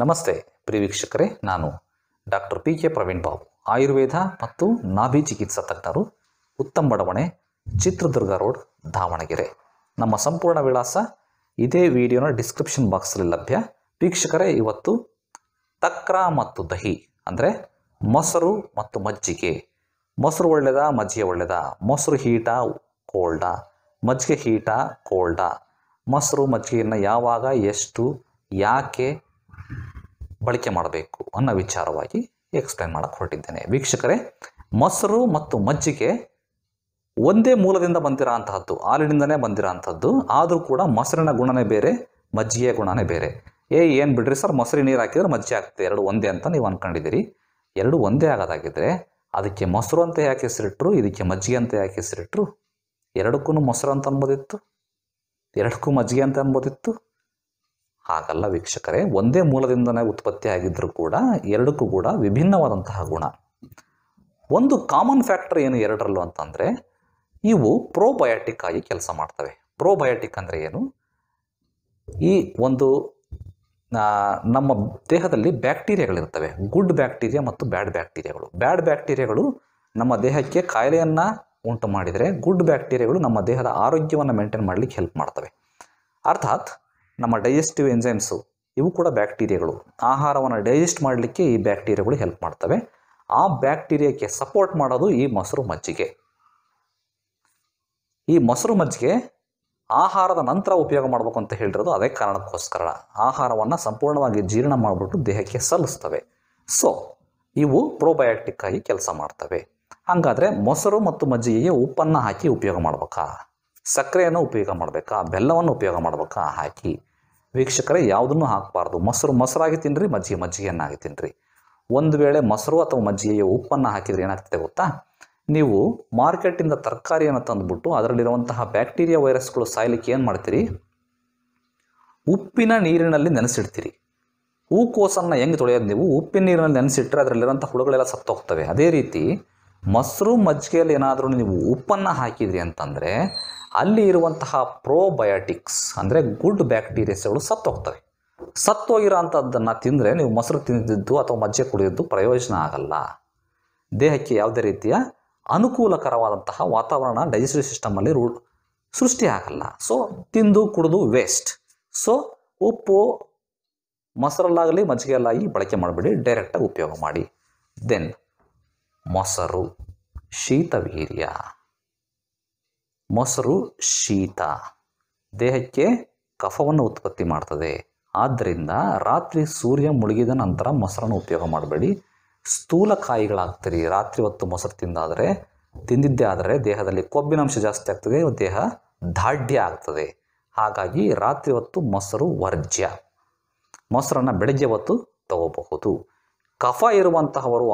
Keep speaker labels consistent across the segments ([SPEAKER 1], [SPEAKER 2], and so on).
[SPEAKER 1] ನಮಸ್ತೆ ಪ್ರಿಯ ವೀಕ್ಷಕರೇ ನಾನು doctor P K Praveen Babu Ayurveda ಮತ್ತು ನಾಭಿ ಚಿಕಿತ್ಸಾ ತಜ್ಞರು ಉತ್ತಮ ಬಡವಣೆ ಚಿತ್ರದುರ್ಗ ರೋಡ್ ದಾವಣಗೆರೆ ನಮ್ಮ ಸಂಪೂರ್ಣ ವಿಳಾಸ ಇದೇ ವಿಡಿಯೋನ ಡಿಸ್ಕ್ರಿಪ್ಷನ್ ಬಾಕ್ಸಲ್ಲಿ ಲಭ್ಯ ವೀಕ್ಷಕರೇ ಇವತ್ತು ತಕ್ರ ಮತ್ತು ದಹಿ ಅಂದರೆ ಮೊಸರು ಮತ್ತು ಮಜ್ಜಿಗೆ ಮೊಸರು ಒಳ್ಳೆಯದ ಮಜ್ಜಿಗೆ ಒಳ್ಳೆಯದ ಮೊಸರು ಹೀಟಾ ಕೋಲ್ಡಾ ಮಜ್ಜಿಗೆ ಹೀಟಾ ಕೋಲ್ಡಾ ಮೊಸರು ಮಜ್ಜಿಗೆಯನ್ನು ಯಾವಾಗ ಎಷ್ಟು ಯಾಕೆ ಬಳಕೆ ಮಾಡಬೇಕು ಅನ್ನೋ ವಿಚಾರವಾಗಿ ಎಕ್ಸ್ಪ್ಲೈನ್ ಮಾಡಕ್ಕೆ ಹೊರಟಿದ್ದೇನೆ ವೀಕ್ಷಕರೇ ಮೊಸರು ಮತ್ತು ಮಜ್ಜಿಗೆ ಒಂದೇ ಮೂಲದಿಂದ ಬಂದಿರೋ ಅಂತಹದ್ದು ಹಾಲಿನಿಂದನೇ ಬಂದಿರೋ ಅಂಥದ್ದು ಆದರೂ ಕೂಡ ಮೊಸರಿನ ಗುಣನೇ ಬೇರೆ ಮಜ್ಜಿಗೆಯ ಗುಣನೇ ಬೇರೆ ಏ ಏನು ಬಿಡ್ರಿ ಸರ್ ಮೊಸರಿ ನೀರು ಹಾಕಿದ್ರೆ ಮಜ್ಜಿ ಆಗ್ತದೆ ಎರಡು ಒಂದೇ ಅಂತ ನೀವು ಅಂದ್ಕೊಂಡಿದ್ದೀರಿ ಎರಡು ಒಂದೇ ಆಗೋದಾಗಿದ್ದರೆ ಅದಕ್ಕೆ ಮೊಸರು ಅಂತ ಯಾಕೆ ಹೆಸರಿಟ್ರು ಇದಕ್ಕೆ ಮಜ್ಜಿಗೆ ಅಂತ ಯಾಕೆ ಹೆಸರಿಟ್ರು ಎರಡಕ್ಕೂ ಮೊಸರು ಅಂತ ಅನ್ಬೋದಿತ್ತು ಎರಡಕ್ಕೂ ಮಜ್ಜಿಗೆ ಅಂತ ಅನ್ಬೋದಿತ್ತು ಹಾಗಲ್ಲ ವೀಕ್ಷಕರೇ ಒಂದೇ ಮೂಲದಿಂದನೇ ಉತ್ಪತ್ತಿ ಆಗಿದ್ದರೂ ಕೂಡ ಎರಡಕ್ಕೂ ಕೂಡ ವಿಭಿನ್ನವಾದಂತಹ ಗುಣ ಒಂದು ಕಾಮನ್ ಫ್ಯಾಕ್ಟರ್ ಏನು ಎರಡರಲ್ಲೂ ಅಂತಂದರೆ ಇವು ಪ್ರೋಬಯೋಟಿಕ್ ಆಗಿ ಕೆಲಸ ಮಾಡ್ತವೆ ಪ್ರೋಬಯೋಟಿಕ್ ಅಂದರೆ ಏನು ಈ ಒಂದು ನಮ್ಮ ದೇಹದಲ್ಲಿ ಬ್ಯಾಕ್ಟೀರಿಯಾಗಳಿರ್ತವೆ ಗುಡ್ ಬ್ಯಾಕ್ಟೀರಿಯಾ ಮತ್ತು ಬ್ಯಾಡ್ ಬ್ಯಾಕ್ಟೀರಿಯಾಗಳು ಬ್ಯಾಡ್ ಬ್ಯಾಕ್ಟೀರಿಯಾಗಳು ನಮ್ಮ ದೇಹಕ್ಕೆ ಕಾಯಿಲೆಯನ್ನು ಉಂಟು ಮಾಡಿದರೆ ಗುಡ್ ಬ್ಯಾಕ್ಟೀರಿಯಾಗಳು ನಮ್ಮ ದೇಹದ ಆರೋಗ್ಯವನ್ನು ಮೇಂಟೈನ್ ಮಾಡಲಿಕ್ಕೆ ಹೆಲ್ಪ್ ಮಾಡ್ತವೆ ಅರ್ಥಾತ್ ನಮ್ಮ ಡೈಜೆಸ್ಟಿವ್ ಎಂಜೈಮ್ಸು ಇವು ಕೂಡ ಬ್ಯಾಕ್ಟೀರಿಯಾಗಳು ಆಹಾರವನ್ನು ಡೈಜೆಸ್ಟ್ ಮಾಡಲಿಕ್ಕೆ ಈ ಬ್ಯಾಕ್ಟೀರಿಯಾಗಳು ಹೆಲ್ಪ್ ಮಾಡ್ತವೆ ಆ ಬ್ಯಾಕ್ಟೀರಿಯಾಕ್ಕೆ ಸಪೋರ್ಟ್ ಮಾಡೋದು ಈ ಮೊಸರು ಮಜ್ಜಿಗೆ ಈ ಮೊಸರು ಮಜ್ಜಿಗೆ ಆಹಾರದ ನಂತರ ಉಪಯೋಗ ಮಾಡಬೇಕು ಅಂತ ಹೇಳಿರೋದು ಅದೇ ಕಾರಣಕ್ಕೋಸ್ಕರ ಆಹಾರವನ್ನು ಸಂಪೂರ್ಣವಾಗಿ ಜೀರ್ಣ ಮಾಡಿಬಿಟ್ಟು ದೇಹಕ್ಕೆ ಸಲ್ಲಿಸ್ತವೆ ಸೊ ಇವು ಪ್ರೋಬಯೋಟಿಕ್ ಆಗಿ ಕೆಲಸ ಮಾಡ್ತವೆ ಹಾಗಾದರೆ ಮೊಸರು ಮತ್ತು ಮಜ್ಜಿಗೆಗೆ ಉಪ್ಪನ್ನು ಹಾಕಿ ಉಪಯೋಗ ಮಾಡಬೇಕಾ ಸಕ್ಕರೆಯನ್ನು ಉಪಯೋಗ ಮಾಡಬೇಕಾ ಬೆಲ್ಲವನ್ನು ಉಪಯೋಗ ಮಾಡ್ಬೇಕಾ ಹಾಕಿ ವೀಕ್ಷಕರೇ ಯಾವುದನ್ನು ಹಾಕಬಾರ್ದು ಮೊಸರು ಮೊಸರಾಗಿ ತಿನ್ನಿರಿ ಮಜ್ಜಿಗೆ ಮಜ್ಜಿಗೆಯನ್ನಾಗಿ ತಿನ್ರಿ ಒಂದು ವೇಳೆ ಮೊಸರು ಅಥವಾ ಮಜ್ಜಿಗೆಯ ಉಪ್ಪನ್ನು ಹಾಕಿದರೆ ಏನಾಗ್ತದೆ ಗೊತ್ತಾ ನೀವು ಮಾರ್ಕೆಟಿಂದ ತರಕಾರಿಯನ್ನು ತಂದುಬಿಟ್ಟು ಅದರಲ್ಲಿರುವಂತಹ ಬ್ಯಾಕ್ಟೀರಿಯಾ ವೈರಸ್ಗಳು ಸಾಯ್ಲಿಕ್ಕೆ ಏನು ಮಾಡ್ತೀರಿ ಉಪ್ಪಿನ ನೀರಿನಲ್ಲಿ ನೆನೆಸಿಡ್ತೀರಿ ಹೂಕೋಸನ್ನು ಹೆಂಗೆ ತೊಳೆಯೋದು ನೀವು ಉಪ್ಪಿನ ನೀರಿನಲ್ಲಿ ನೆನೆಸಿಟ್ರೆ ಅದರಲ್ಲಿರೋಂಥ ಹುಳುಗಳೆಲ್ಲ ಸತ್ತೋಗ್ತವೆ ಅದೇ ರೀತಿ ಮೊಸರು ಮಜ್ಜಿಗೆಯಲ್ಲಿ ಏನಾದರೂ ನೀವು ಉಪ್ಪನ್ನು ಹಾಕಿದಿರಿ ಅಂತಂದರೆ ಅಲ್ಲಿ ಇರುವಂತಹ ಪ್ರೋಬಯೋಟಿಕ್ಸ್ ಅಂದರೆ ಗುಡ್ ಬ್ಯಾಕ್ಟೀರಿಯಾಸ್ಗಳು ಸತ್ತೋಗ್ತವೆ ಸತ್ತೋಗಿರೋ ಅಂಥದ್ದನ್ನು ತಿಂದರೆ ನೀವು ಮೊಸರು ತಿಂದಿದ್ದು ಅಥವಾ ಮಜ್ಜೆ ಕುಡಿದಿದ್ದು ಪ್ರಯೋಜನ ಆಗಲ್ಲ ದೇಹಕ್ಕೆ ಯಾವುದೇ ರೀತಿಯ ಅನುಕೂಲಕರವಾದಂತಹ ವಾತಾವರಣ ಡೈಜೆಸ್ಟಿವ್ ಸಿಸ್ಟಮಲ್ಲಿ ರೂ ಸೃಷ್ಟಿ ಆಗಲ್ಲ ಸೊ ತಿಂದು ಕುಡಿದು ವೇಸ್ಟ್ ಸೊ ಉಪ್ಪು ಮೊಸರಲ್ಲಾಗಲಿ ಮಜ್ಜಿಗೆಯಲ್ಲಾಗಿ ಬಳಕೆ ಮಾಡಬೇಡಿ ಡೈರೆಕ್ಟಾಗಿ ಉಪಯೋಗ ಮಾಡಿ ದೆನ್ ಮೊಸರು ಶೀತವೀರ್ಯ ಮೊಸರು ಶೀತ ದೇಹಕ್ಕೆ ಕಫವನ್ನು ಉತ್ಪತ್ತಿ ಮಾಡ್ತದೆ ಆದ್ದರಿಂದ ರಾತ್ರಿ ಸೂರ್ಯ ಮುಳುಗಿದ ನಂತರ ಮೊಸರನ್ನು ಉಪಯೋಗ ಮಾಡಬೇಡಿ ಸ್ಥೂಲಕಾಯಿಗಳಾಗ್ತೀರಿ ರಾತ್ರಿ ಹೊತ್ತು ಮೊಸರು ತಿಂದಾದರೆ ತಿಂದಿದ್ದೇ ಆದರೆ ದೇಹದಲ್ಲಿ ಕೊಬ್ಬಿನಂಶ ಜಾಸ್ತಿ ಆಗ್ತದೆ ದೇಹ ದಾಢ್ಯ ಆಗ್ತದೆ ಹಾಗಾಗಿ ರಾತ್ರಿ ಹೊತ್ತು ಮೊಸರು ವರ್ಜ್ಯ ಮೊಸರನ್ನು ಬೆಳಗ್ಗೆ ಹೊತ್ತು ತಗೋಬಹುದು ಕಫ ಇರುವಂತಹವರು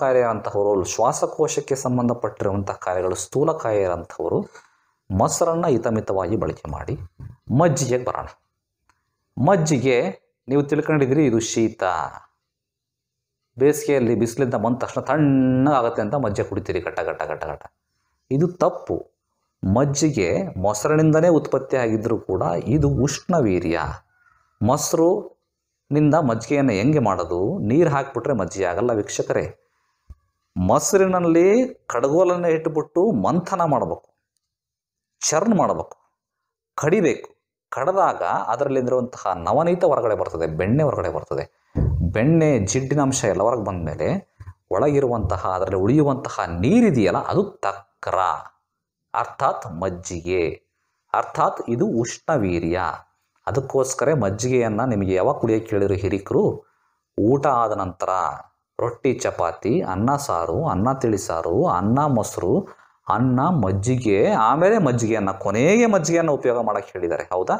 [SPEAKER 1] ಕಾಯಿಲೆ ಅಂತಹವರು ಶ್ವಾಸಕೋಶಕ್ಕೆ ಸಂಬಂಧಪಟ್ಟಿರುವಂತಹ ಕಾಯಿಲೆಗಳು ಸ್ಥೂಲಕಾಯ ಇರುವಂಥವರು ಮೊಸರನ್ನು ಹಿತಮಿತವಾಗಿ ಬಳಕೆ ಮಾಡಿ ಮಜ್ಜಿಗೆ ಬರೋಣ ಮಜ್ಜಿಗೆ ನೀವು ತಿಳ್ಕೊಂಡಿದ್ದೀರಿ ಇದು ಶೀತ ಬೇಸಿಗೆಯಲ್ಲಿ ಬಿಸಿಲಿಂದ ಬಂದ ತಕ್ಷಣ ತಣ್ಣಗಾಗತ್ತೆ ಅಂತ ಮಜ್ಜೆ ಕುಡಿತೀರಿ ಘಟ ಘಟ ಘಟ ಘಟ ಇದು ತಪ್ಪು ಮಜ್ಜಿಗೆ ಮೊಸರಿನಿಂದನೇ ಉತ್ಪತ್ತಿ ಆಗಿದ್ದರೂ ಕೂಡ ಇದು ಉಷ್ಣ ವೀರ್ಯ ಮೊಸರು ನಿಂದ ಮಜ್ಜಿಗೆಯನ್ನು ಹೆಂಗೆ ಮಾಡೋದು ನೀರು ಹಾಕಿಬಿಟ್ರೆ ಮಜ್ಜಿಗೆ ಆಗಲ್ಲ ವೀಕ್ಷಕರೇ ಮೊಸರಿನಲ್ಲಿ ಕಡಗೋಲನ್ನು ಇಟ್ಟುಬಿಟ್ಟು ಮಂಥನ ಮಾಡಬೇಕು ಚರ್ನ್ ಮಾಡಬೇಕು ಕಡಿಬೇಕು ಕಡದಾಗ ಅದರಲ್ಲಿಂದಿರುವಂತಹ ನವನೀತ ಹೊರಗಡೆ ಬರ್ತದೆ ಬೆಣ್ಣೆ ಹೊರಗಡೆ ಬರ್ತದೆ ಬೆಣ್ಣೆ ಜಿಡ್ಡಿನ ಅಂಶ ಎಲ್ಲ ಹೊರಗೆ ಬಂದ ಮೇಲೆ ಒಳಗಿರುವಂತಹ ಅದರಲ್ಲಿ ಉಳಿಯುವಂತಹ ನೀರಿದೆಯಲ್ಲ ಅದು ತಕ್ರ ಅರ್ಥಾತ್ ಮಜ್ಜಿಗೆ ಅರ್ಥಾತ್ ಇದು ಉಷ್ಣವೀರ್ಯ ಅದಕ್ಕೋಸ್ಕರ ಮಜ್ಜಿಗೆಯನ್ನು ನಿಮಗೆ ಯಾವಾಗ ಕುಡಿಯೋಕ್ಕೆ ಹೇಳಿರು ಹಿರಿಕರು ಊಟ ಆದ ನಂತರ ರೊಟ್ಟಿ ಚಪಾತಿ ಅನ್ನ ಸಾರು ಅನ್ನ ತಿಳಿಸಾರು ಅನ್ನ ಮೊಸರು ಅನ್ನ ಮಜ್ಜಿಗೆ ಆಮೇಲೆ ಮಜ್ಜಿಗೆಯನ್ನು ಕೊನೆಗೆ ಮಜ್ಜಿಗೆಯನ್ನು ಉಪಯೋಗ ಮಾಡೋಕ್ಕೆ ಹೇಳಿದ್ದಾರೆ ಹೌದಾ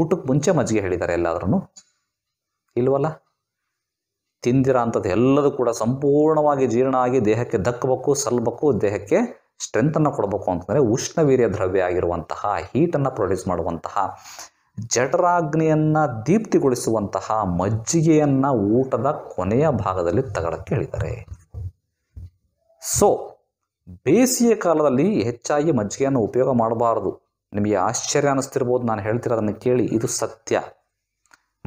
[SPEAKER 1] ಊಟಕ್ಕೆ ಮುಂಚೆ ಮಜ್ಜಿಗೆ ಹೇಳಿದ್ದಾರೆ ಎಲ್ಲಾದ್ರೂ ಇಲ್ವಲ್ಲ ತಿಂದಿರೋ ಅಂಥದ್ದು ಎಲ್ಲದೂ ಕೂಡ ಸಂಪೂರ್ಣವಾಗಿ ಜೀರ್ಣ ಆಗಿ ದೇಹಕ್ಕೆ ದಕ್ಕಬೇಕು ಸಲ್ಬೇಕು ದೇಹಕ್ಕೆ ಸ್ಟ್ರೆಂತನ್ನು ಕೊಡಬೇಕು ಅಂತಂದರೆ ಉಷ್ಣವೀರ್ಯ ದ್ರವ್ಯ ಆಗಿರುವಂತಹ ಹೀಟನ್ನು ಪ್ರೊಡ್ಯೂಸ್ ಮಾಡುವಂತಹ ಜಠರಾಗ್ನಿಯನ್ನು ದೀಪ್ತಿಗೊಳಿಸುವಂತಹ ಮಜ್ಜಿಗೆಯನ್ನು ಊಟದ ಕೊನೆಯ ಭಾಗದಲ್ಲಿ ತಗಡಕ್ಕೆ ಹೇಳಿದ್ದಾರೆ ಸೊ ಬೇಸಿಗೆ ಕಾಲದಲ್ಲಿ ಹೆಚ್ಚಾಗಿ ಮಜ್ಜಿಗೆಯನ್ನು ಉಪಯೋಗ ಮಾಡಬಾರದು ನಿಮಗೆ ಆಶ್ಚರ್ಯ ಅನ್ನಿಸ್ತಿರ್ಬೋದು ನಾನು ಹೇಳ್ತಿರೋದನ್ನು ಕೇಳಿ ಇದು ಸತ್ಯ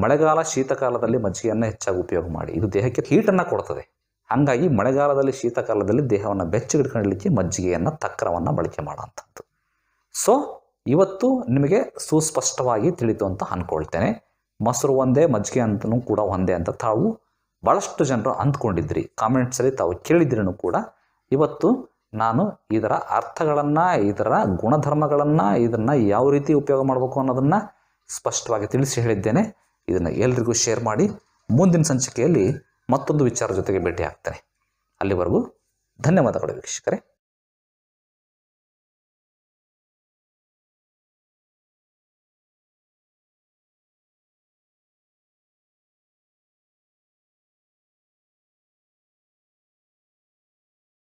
[SPEAKER 1] ಮಳೆಗಾಲ ಶೀತಕಾಲದಲ್ಲಿ ಮಜ್ಜಿಗೆಯನ್ನು ಹೆಚ್ಚಾಗಿ ಉಪಯೋಗ ಮಾಡಿ ಇದು ದೇಹಕ್ಕೆ ಹೀಟನ್ನು ಕೊಡ್ತದೆ ಹಾಗಾಗಿ ಮಳೆಗಾಲದಲ್ಲಿ ಶೀತಕಾಲದಲ್ಲಿ ದೇಹವನ್ನು ಬೆಚ್ಚಗಿಡ್ಕೊಳ್ಳಲಿಕ್ಕೆ ಮಜ್ಜಿಗೆಯನ್ನು ತಕ್ರವನ್ನು ಬಳಕೆ ಮಾಡುವಂಥದ್ದು ಸೊ ಇವತ್ತು ನಿಮಗೆ ಸುಸ್ಪಷ್ಟವಾಗಿ ತಿಳಿತು ಅಂತ ಅಂದ್ಕೊಳ್ತೇನೆ ಮೊಸರು ಒಂದೇ ಮಜ್ಜಿಗೆ ಅಂತಲೂ ಕೂಡ ಒಂದೇ ಅಂತ ತಾವು ಭಾಳಷ್ಟು ಜನರು ಅಂದ್ಕೊಂಡಿದ್ರಿ ಕಾಮೆಂಟ್ಸಲ್ಲಿ ತಾವು ಕೇಳಿದ್ರೂ ಕೂಡ ಇವತ್ತು ನಾನು ಇದರ ಅರ್ಥಗಳನ್ನು ಇದರ ಗುಣಧರ್ಮಗಳನ್ನು ಇದನ್ನು ಯಾವ ರೀತಿ ಉಪಯೋಗ ಮಾಡಬೇಕು ಅನ್ನೋದನ್ನು ಸ್ಪಷ್ಟವಾಗಿ ತಿಳಿಸಿ ಹೇಳಿದ್ದೇನೆ ಇದನ್ನು ಎಲ್ರಿಗೂ ಶೇರ್ ಮಾಡಿ ಮುಂದಿನ ಸಂಚಿಕೆಯಲ್ಲಿ ಮತ್ತೊಂದು ವಿಚಾರ ಜೊತೆಗೆ ಭೇಟಿ ಆಗ್ತೇನೆ ಅಲ್ಲಿವರೆಗೂ ಧನ್ಯವಾದಗಳು ವೀಕ್ಷಕರೇ